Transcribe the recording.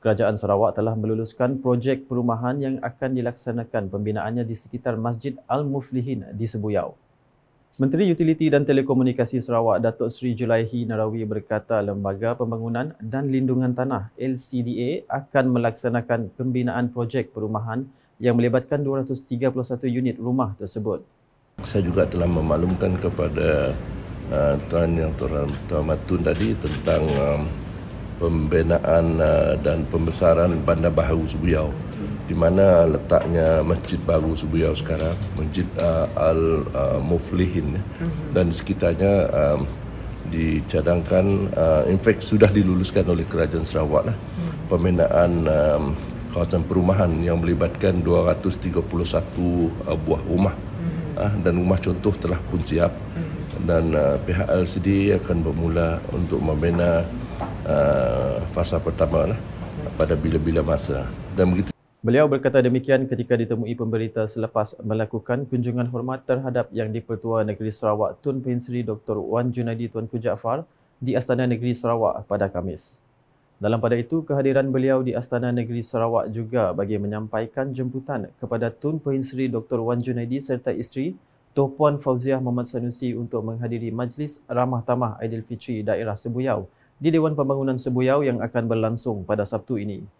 Kerajaan Sarawak telah meluluskan projek perumahan yang akan dilaksanakan pembinaannya di sekitar Masjid Al-Muflihin di Sebuyau. Menteri Utiliti dan Telekomunikasi Sarawak Datuk Seri Julaihi Narawi berkata Lembaga Pembangunan dan Lindungan Tanah LCDA akan melaksanakan pembinaan projek perumahan yang melibatkan 231 unit rumah tersebut. Saya juga telah memaklumkan kepada uh, Tuan Yang Tuan, Tuan Matun tadi tentang uh, pembinaan eh, dan pembesaran Bandar Baharu Subuyau di mana letaknya Masjid Baru Subuyau sekarang Masjid eh, Al Muflihin ya. mhm. dan sekitarnya eh, dicadangkan in fact sudah diluluskan oleh Kerajaan Sarawak lah mhm. pembinaan kawasan perumahan yang melibatkan 231 buah rumah mhm. ah, dan rumah contoh telah pun siap dan uh, pihak LCD akan bermula untuk membina uh, fasa pertama lah okay. pada bila-bila masa dan begitu. Beliau berkata demikian ketika ditemui pemberita selepas melakukan kunjungan hormat terhadap yang dipertua negeri Sarawak Tun Sri Dr Wan Junadi Tuanku Jaafar di Astana Negeri Sarawak pada Kamis. Dalam pada itu, kehadiran beliau di Astana Negeri Sarawak juga bagi menyampaikan jemputan kepada Tun Perin Sri Dr. Wan Junaidi serta isteri Toh Puan Fauziah Muhammad Sanusi untuk menghadiri Majlis Ramah Tamah Aidilfitri Daerah Sebuyau di Dewan Pembangunan Sebuyau yang akan berlangsung pada Sabtu ini.